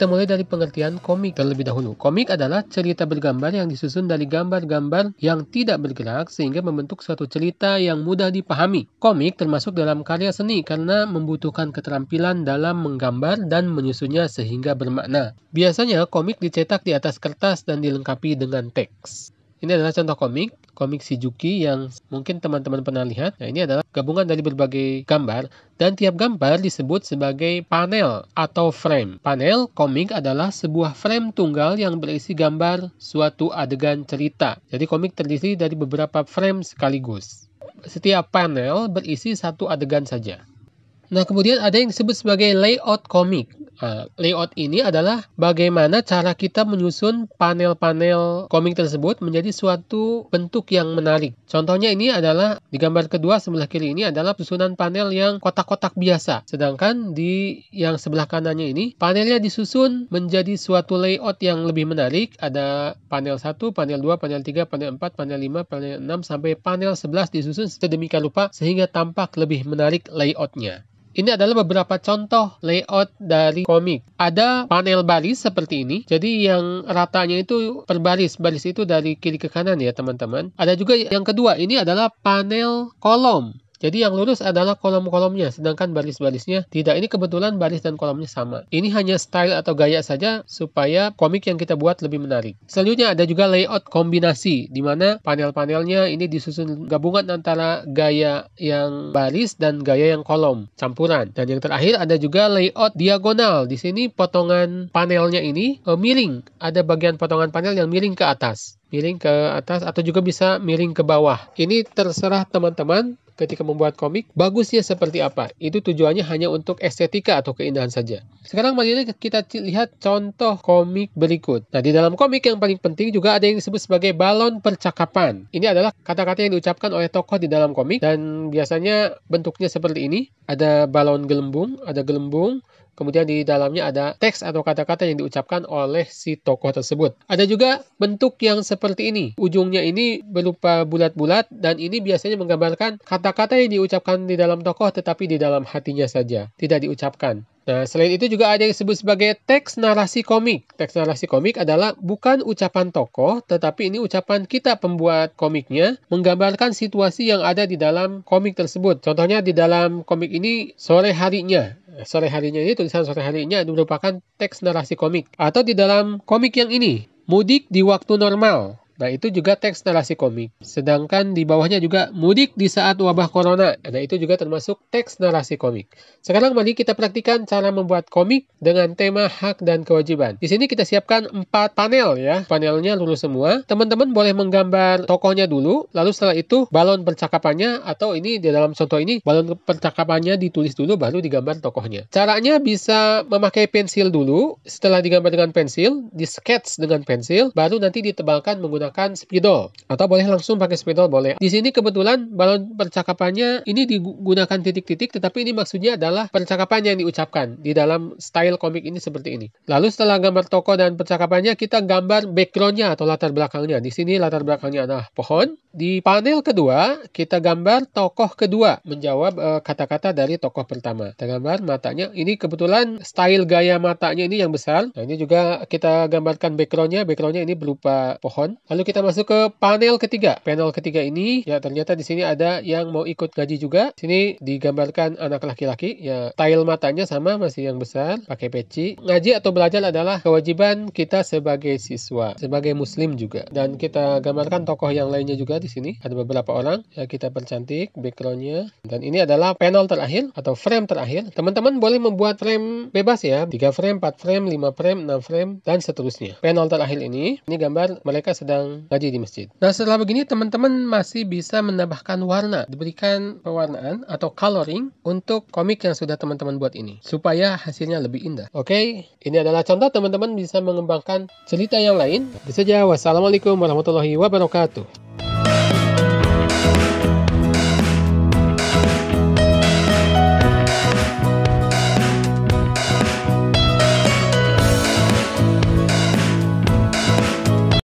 Kita mulai dari pengertian komik terlebih dahulu. Komik adalah cerita bergambar yang disusun dari gambar-gambar yang tidak bergerak sehingga membentuk suatu cerita yang mudah dipahami. Komik termasuk dalam karya seni karena membutuhkan keterampilan dalam menggambar dan menyusunnya sehingga bermakna. Biasanya komik dicetak di atas kertas dan dilengkapi dengan teks. Ini adalah contoh komik, komik Shizuki yang mungkin teman-teman pernah lihat. Nah, ini adalah gabungan dari berbagai gambar dan tiap gambar disebut sebagai panel atau frame. Panel komik adalah sebuah frame tunggal yang berisi gambar suatu adegan cerita. Jadi komik terdiri dari beberapa frame sekaligus. Setiap panel berisi satu adegan saja. Nah, kemudian ada yang disebut sebagai layout komik. Nah, layout ini adalah bagaimana cara kita menyusun panel-panel komik tersebut menjadi suatu bentuk yang menarik. Contohnya ini adalah di gambar kedua sebelah kiri ini adalah susunan panel yang kotak-kotak biasa. Sedangkan di yang sebelah kanannya ini, panelnya disusun menjadi suatu layout yang lebih menarik. Ada panel 1, panel 2, panel 3, panel 4, panel 5, panel 6, sampai panel 11 disusun sedemikian rupa sehingga tampak lebih menarik layoutnya. Ini adalah beberapa contoh layout dari komik. Ada panel baris seperti ini. Jadi yang ratanya itu per Baris itu dari kiri ke kanan ya teman-teman. Ada juga yang kedua. Ini adalah panel kolom. Jadi yang lurus adalah kolom-kolomnya, sedangkan baris-barisnya tidak. Ini kebetulan baris dan kolomnya sama. Ini hanya style atau gaya saja supaya komik yang kita buat lebih menarik. Selanjutnya ada juga layout kombinasi, di mana panel-panelnya ini disusun gabungan antara gaya yang baris dan gaya yang kolom, campuran. Dan yang terakhir ada juga layout diagonal. Di sini potongan panelnya ini eh, miring. Ada bagian potongan panel yang miring ke atas miring ke atas atau juga bisa miring ke bawah. Ini terserah teman-teman ketika membuat komik, bagusnya seperti apa. Itu tujuannya hanya untuk estetika atau keindahan saja. Sekarang mari kita lihat contoh komik berikut. Nah, di dalam komik yang paling penting juga ada yang disebut sebagai balon percakapan. Ini adalah kata-kata yang diucapkan oleh tokoh di dalam komik dan biasanya bentuknya seperti ini. Ada balon gelembung, ada gelembung, Kemudian di dalamnya ada teks atau kata-kata yang diucapkan oleh si tokoh tersebut. Ada juga bentuk yang seperti ini. Ujungnya ini berupa bulat-bulat dan ini biasanya menggambarkan kata-kata yang diucapkan di dalam tokoh tetapi di dalam hatinya saja, tidak diucapkan. Nah, selain itu juga ada yang disebut sebagai teks narasi komik. Teks narasi komik adalah bukan ucapan tokoh, tetapi ini ucapan kita pembuat komiknya menggambarkan situasi yang ada di dalam komik tersebut. Contohnya di dalam komik ini sore harinya sore harinya ini tulisan sore harinya merupakan teks narasi komik atau di dalam komik yang ini mudik di waktu normal Nah, itu juga teks narasi komik. Sedangkan di bawahnya juga mudik di saat wabah corona. Nah, itu juga termasuk teks narasi komik. Sekarang mari kita praktikan cara membuat komik dengan tema hak dan kewajiban. Di sini kita siapkan empat panel ya. Panelnya lurus semua. Teman-teman boleh menggambar tokohnya dulu, lalu setelah itu balon percakapannya atau ini di dalam contoh ini balon percakapannya ditulis dulu baru digambar tokohnya. Caranya bisa memakai pensil dulu, setelah digambar dengan pensil, di sketch dengan pensil, baru nanti ditebalkan menggunakan menggunakan spidol atau boleh langsung pakai spidol boleh. Di sini kebetulan balon percakapannya ini digunakan titik-titik tetapi ini maksudnya adalah percakapan yang diucapkan di dalam style komik ini seperti ini. Lalu setelah gambar toko dan percakapannya kita gambar backgroundnya atau latar belakangnya. Di sini latar belakangnya adalah pohon. Di panel kedua kita gambar tokoh kedua menjawab eh, kata-kata uh, dari tokoh pertama. Kita gambar matanya. Ini kebetulan style gaya matanya ini yang besar. Nah ini juga kita gambarkan backgroundnya. Backgroundnya ini berupa pohon. Lalu Lalu kita masuk ke panel ketiga. Panel ketiga ini ya ternyata di sini ada yang mau ikut gaji juga. Di Sini digambarkan anak laki-laki ya tail matanya sama masih yang besar, pakai peci. Ngaji atau belajar adalah kewajiban kita sebagai siswa, sebagai muslim juga. Dan kita gambarkan tokoh yang lainnya juga di sini. Ada beberapa orang ya kita percantik backgroundnya. Dan ini adalah panel terakhir atau frame terakhir. Teman-teman boleh membuat frame bebas ya, 3 frame, 4 frame, 5 frame, 6 frame dan seterusnya. Panel terakhir ini, ini gambar mereka sedang yang ngaji di masjid. Nah setelah begini teman-teman masih bisa menambahkan warna, diberikan pewarnaan atau coloring untuk komik yang sudah teman-teman buat ini, supaya hasilnya lebih indah. Oke, okay? ini adalah contoh teman-teman bisa mengembangkan cerita yang lain. Bisa saja, wassalamualaikum warahmatullahi wabarakatuh.